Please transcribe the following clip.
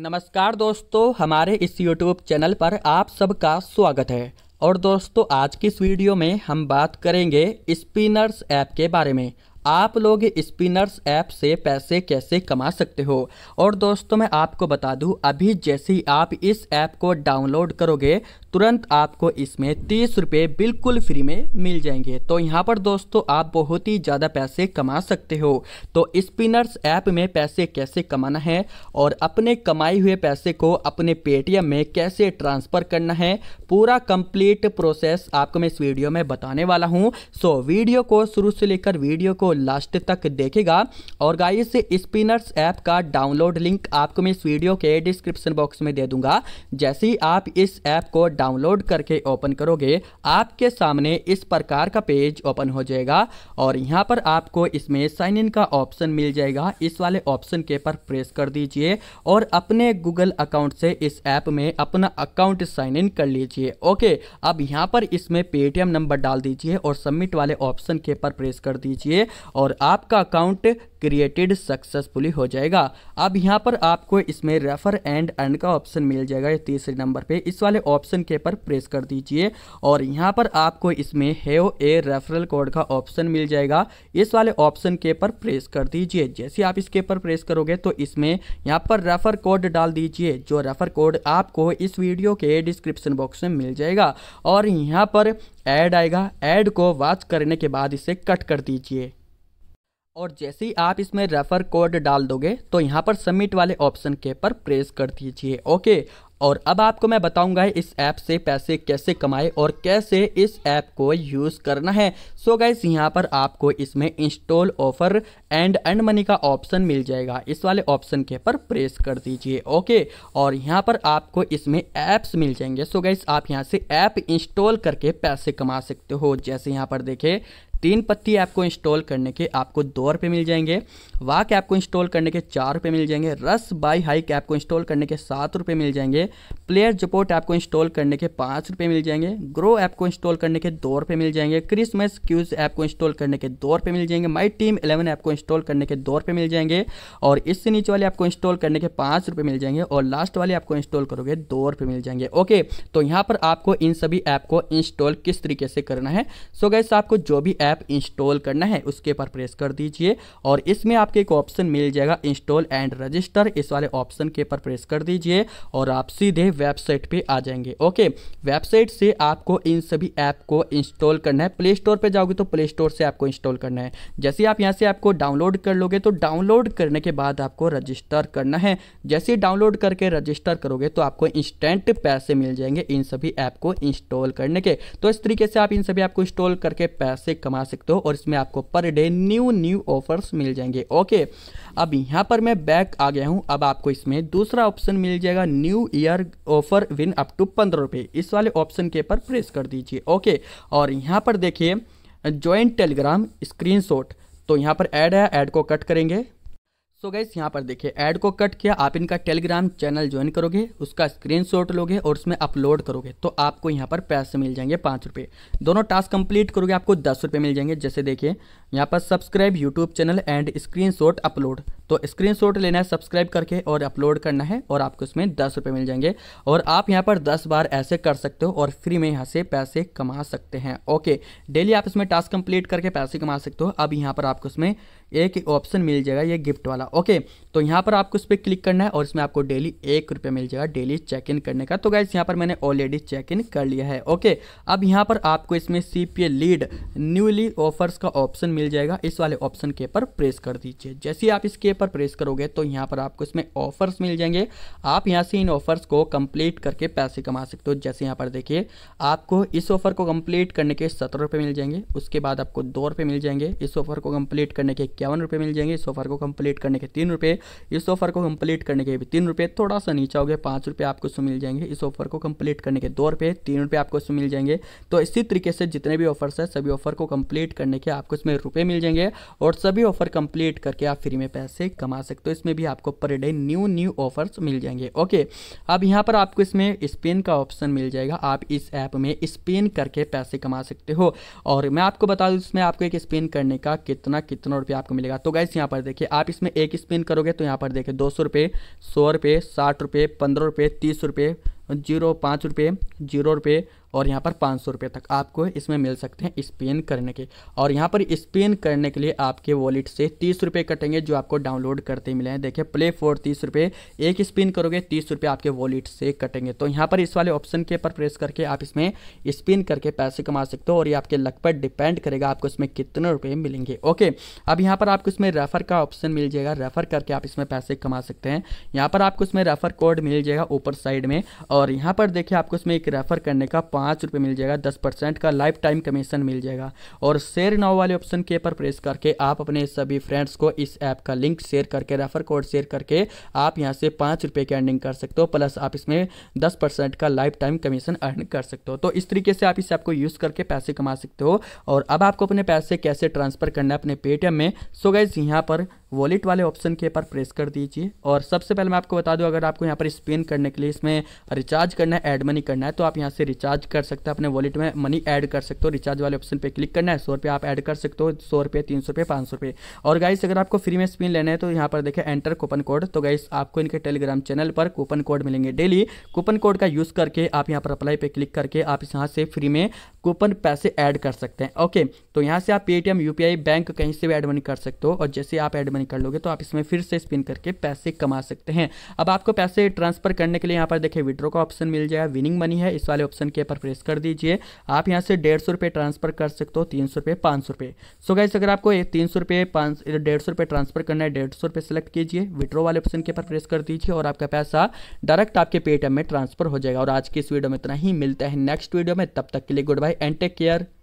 नमस्कार दोस्तों हमारे इस यूट्यूब चैनल पर आप सबका स्वागत है और दोस्तों आज की इस वीडियो में हम बात करेंगे स्पिनर्स ऐप के बारे में आप लोग स्पिनर्स ऐप से पैसे कैसे कमा सकते हो और दोस्तों मैं आपको बता दूं अभी जैसे ही आप इस ऐप को डाउनलोड करोगे तुरंत आपको इसमें तीस रुपये बिल्कुल फ्री में मिल जाएंगे तो यहाँ पर दोस्तों आप बहुत ही ज़्यादा पैसे कमा सकते हो तो स्पिनर्स ऐप में पैसे कैसे कमाना है और अपने कमाए हुए पैसे को अपने पेटीएम में कैसे ट्रांसफ़र करना है पूरा कंप्लीट प्रोसेस आपको मैं इस वीडियो में बताने वाला हूँ सो वीडियो को शुरू से लेकर वीडियो को लास्ट तक देखेगा और गाइस स्पिनर्स ऐप का डाउनलोड लिंक आपको मैं इस वीडियो के डिस्क्रिप्शन बॉक्स में दे दूँगा जैसे ही आप इस ऐप को डाउनलोड करके ओपन करोगे आपके सामने इस प्रकार का पेज ओपन हो जाएगा और यहाँ पर आपको इसमें साइन इन का ऑप्शन मिल जाएगा इस वाले ऑप्शन के पर प्रेस कर दीजिए और अपने गूगल अकाउंट से इस ऐप में अपना अकाउंट साइन इन कर लीजिए ओके अब यहाँ पर इसमें पेटीएम नंबर डाल दीजिए और सबमिट वाले ऑप्शन के पर प्रेस कर दीजिए और आपका अकाउंट क्रिएटेड सक्सेसफुली हो जाएगा अब यहाँ पर आपको इसमें रेफर एंड अर्न का ऑप्शन मिल जाएगा तीसरे नंबर पे इस वाले ऑप्शन के पर प्रेस कर दीजिए और यहाँ पर आपको इसमें हैव ए रेफरल कोड का ऑप्शन मिल जाएगा इस वाले ऑप्शन के पर प्रेस कर दीजिए जैसे आप इसके पर प्रेस करोगे तो इसमें यहाँ पर रेफर कोड डाल दीजिए जो रेफर कोड आपको इस वीडियो के डिस्क्रिप्शन बॉक्स में मिल जाएगा और यहाँ पर ऐड आएगा ऐड को वॉच करने के बाद इसे कट कर दीजिए और जैसे ही आप इसमें रेफ़र कोड डाल दोगे तो यहाँ पर सबमिट वाले ऑप्शन के पर प्रेस कर दीजिए ओके और अब आपको मैं बताऊंगा इस ऐप से पैसे कैसे कमाए और कैसे इस ऐप को यूज़ करना है सो गाइस यहाँ पर आपको इसमें install offer and and money का ऑप्शन मिल जाएगा इस वाले ऑप्शन के पर प्रेस कर दीजिए ओके और यहाँ पर आपको इसमें ऐप्स मिल जाएंगे सो गाइस आप यहाँ से ऐप इंस्टॉल करके पैसे कमा सकते हो जैसे यहाँ पर देखें तीन पत्ती ऐप को इंस्टॉल करने के आपको दो रुपये मिल जाएंगे वाक ऐप को इंस्टॉल करने के चार रुपये मिल जाएंगे रस बाई हाइक ऐप को इंस्टॉल करने के सात रुपये मिल जाएंगे प्लेयर जपोर्ट ऐप को इंस्टॉल करने के पाँच रुपये मिल जाएंगे ग्रो ऐप को इंस्टॉल करने के दो रुपये मिल जाएंगे क्रिसमस क्यूज ऐप को इंस्टॉल करने के दो रुपये मिल जाएंगे माई टीम इलेवन ऐप को इंस्टॉल करने के दो रुपये मिल जाएंगे और इससे नीचे वाले आपको इंस्टॉल करने के पाँच रुपये मिल जाएंगे और लास्ट वाले आपको इंस्टॉल करोगे दो रुपये मिल जाएंगे ओके तो यहाँ पर आपको इन सभी ऐप को इंस्टॉल किस तरीके से करना है सो गैस आपको जो भी ऐप ऐप इंस्टॉल करना है उसके ऊपर प्रेस कर दीजिए और इसमें आपके एक ऑप्शन मिल जाएगा इंस्टॉल एंड रजिस्टर इस वाले ऑप्शन के ऊपर प्रेस कर दीजिए और आप सीधे वेबसाइट पे आ जाएंगे ओके वेबसाइट से आपको इन सभी ऐप को इंस्टॉल करना है प्ले स्टोर पर जाओगे तो प्ले स्टोर से आपको इंस्टॉल करना है जैसे आप यहाँ से आपको डाउनलोड कर लोगे तो डाउनलोड करने के बाद आपको रजिस्टर करना है जैसे डाउनलोड करके रजिस्टर करोगे तो आपको इंस्टेंट पैसे मिल जाएंगे इन सभी ऐप को इंस्टॉल करने के तो इस तरीके से आप इन सभी ऐप को इंस्टॉल करके पैसे कमा बना सकते हो और इसमें आपको per day new new offers मिल जाएंगे ओके अब यहाँ पर मैं बैक आ गया हूँ अब आपको इसमें दूसरा ऑप्शन मिल जाएगा new year offer win up to पंद्रह रुपये इस वाले ऑप्शन के ऊपर प्रेस कर दीजिए ओके और यहाँ पर देखिए ज्वाइंट टेलीग्राम स्क्रीनशॉट तो यहाँ पर ऐड है ऐड को कट करेंगे सो गैस यहाँ पर देखिए ऐड को कट किया आप इनका टेलीग्राम चैनल ज्वाइन करोगे उसका स्क्रीनशॉट लोगे और उसमें अपलोड करोगे तो आपको यहाँ पर पैसे मिल जाएंगे पाँच रुपये दोनों टास्क कंप्लीट करोगे आपको दस रुपये मिल जाएंगे जैसे देखिए यहाँ पर subscribe YouTube channel and screenshot upload तो स्क्रीन लेना है सब्सक्राइब करके और अपलोड करना है और आपको इसमें दस रुपये मिल जाएंगे और आप यहाँ पर दस बार ऐसे कर सकते हो और फ्री में यहाँ से पैसे कमा सकते हैं ओके डेली आप इसमें टास्क कंप्लीट करके पैसे कमा सकते हो अब यहाँ पर आपको इसमें एक ऑप्शन मिल जाएगा ये गिफ्ट वाला ओके तो यहाँ पर आपको इस पर क्लिक करना है और इसमें आपको डेली एक रुपये मिल जाएगा डेली चेक इन करने का तो गाइज यहाँ पर मैंने ऑलरेडी चेक इन कर लिया है ओके अब यहाँ पर आपको इसमें सी लीड न्यूली ऑफर्स का ऑप्शन मिल जाएगा इस वाले ऑप्शन के पर प्रेस कर दीजिए जैसे आप इसके पर प्रेस करोगे तो यहाँ पर आपको इसमें ऑफर्स मिल जाएंगे आप यहाँ से इन ऑफर्स को कंप्लीट करके पैसे कमा सकते हो जैसे यहाँ पर देखिए आपको इस ऑफर को कंप्लीट करने के सत्रह रुपये मिल जाएंगे उसके बाद आपको दो रुपये मिल जाएंगे इस ऑफर को कंप्लीट करने के इक्यावन रुपये मिल जाएंगे इस ऑफर को कंप्लीट करने के तीन रुपये इस ऑफर को कंप्लीट करने के भी तीन रुपये थोड़ा सा नीचा हो गया पाँच रुपये आपको इसमें मिल जाएंगे इस ऑफर को कंप्लीट करने के दो रुपये तीन रुपये आपको इसमें मिल जाएंगे तो इसी तरीके से जितने भी ऑफर्स हैं सभी ऑफर को कंप्लीट करने के आपको इसमें रुपये मिल जाएंगे और सभी ऑफर कंप्लीट करके आप फ्री में पैसे प्रॉफिट कमा सकते हो इसमें भी आपको per day new new offers मिल जाएंगे ओके अब यहाँ पर आपको इसमें स्पेन का ऑप्शन मिल जाएगा आप इस ऐप में स्पेन करके पैसे कमा सकते हो और मैं आपको बता दूँ इसमें आपको एक स्पेन करने का कितना कितना रुपया आपको मिलेगा तो गैस यहाँ पर देखिए आप इसमें एक स्पेन करोगे तो यहाँ पर देखिए दो सौ रुपये सौ रुपये साठ रुपये पंद्रह रुपये तीस रुपये जीरो पाँच रुपये जीरो रुपये और यहाँ पर पाँच सौ रुपये तक आपको इसमें मिल सकते हैं स्पेन करने के और यहाँ पर स्पेन करने के लिए आपके वॉलेट से तीस रुपये कटेंगे जो आपको डाउनलोड करते मिले हैं देखिए प्ले फोर तीस रुपये एक स्पिन करोगे तीस रुपये आपके वॉलेट से कटेंगे तो यहाँ पर इस वाले ऑप्शन के ऊपर प्रेस करके आप इसमें स्पिन करके पैसे कमा सकते हो और ये आपके लक पर डिपेंड करेगा आपको इसमें कितने रुपये मिलेंगे ओके अब यहाँ पर आपको इसमें रेफर का ऑप्शन मिल जाएगा रेफर करके आप इसमें पैसे कमा सकते हैं यहाँ पर आपको इसमें रेफर कोड मिल जाएगा ऊपर साइड में और यहाँ पर देखिए आपको इसमें एक रेफर करने का पाँच रुपये मिल जाएगा दस परसेंट का लाइफ टाइम कमीशन मिल जाएगा और शेयर नाव वाले ऑप्शन के पर प्रेस करके आप अपने सभी फ्रेंड्स को इस ऐप का लिंक शेयर करके रेफर कोड शेयर करके आप यहाँ से पाँच रुपये की अर्निंग कर सकते हो प्लस आप इसमें दस परसेंट का लाइफ टाइम कमीशन अर्न कर सकते हो तो इस तरीके से आप इस ऐप को यूज़ करके पैसे कमा सकते हो और अब आपको अपने पैसे कैसे ट्रांसफ़र करना है अपने पेटीएम में सो गाइज यहाँ पर वॉलेट वाले ऑप्शन के ऊपर प्रेस कर दीजिए और सबसे पहले मैं आपको बता दूं अगर आपको यहाँ पर स्पेन करने के लिए इसमें रिचार्ज करना है ऐड मनी करना है तो आप यहाँ से रिचार्ज कर सकते हैं अपने वॉलेट में मनी ऐड कर सकते हो रिचार्ज वाले ऑप्शन पर क्लिक करना है सौ रुपये आप ऐड कर सकते हो सौ रुपये तीन सौ रुपये पाँच सौ रुपये और गाइस अगर आपको फ्री में स्पिन लेना है तो यहाँ पर देखें एंटर कूपन कोड तो गाइस आपको इनके टेलीग्राम चैनल पर कूपन कोड मिलेंगे डेली कूपन कोड का यूज़ करके आप यहाँ पर अप्लाई पर क्लिक करके आप यहाँ से फ्री में कूपन पैसे ऐड कर सकते हैं ओके तो यहाँ से आप पेटीएम यू बैंक कहीं से भी ऐड मनी कर सकते हो और जैसे आप एड मनी निकाल लोगे तो आप इसमें फिर से स्पिन करके पैसे कमा सकते हैं अब आपको पैसे ट्रांसफर करने के लिए यहाँ पर देखिए विड्रो का ऑप्शन मिल जाएगा विनिंग मनी है इस वाले ऑप्शन के ऊपर प्रेस कर दीजिए आप यहाँ से डेढ़ सौ ट्रांसफर कर सकते हो तीन सौ रुपये पाँच सौ रुपये सो गाइस अगर आपको तीन सौ रुपये पाँच डेढ़ सौ रुपये ट्रांसफर करना है डेढ़ सौ रुपये सेलेक्ट कीजिए विड्रो वाले ऑप्शन के ऊपर प्रेस कर दीजिए और आपका पैसा डायरेक्ट आपके पेटीएम में ट्रांसफर हो जाएगा और आज की इस वीडियो में इतना ही मिलता है नेक्स्ट वीडियो में तब तक के लिए good bye and take care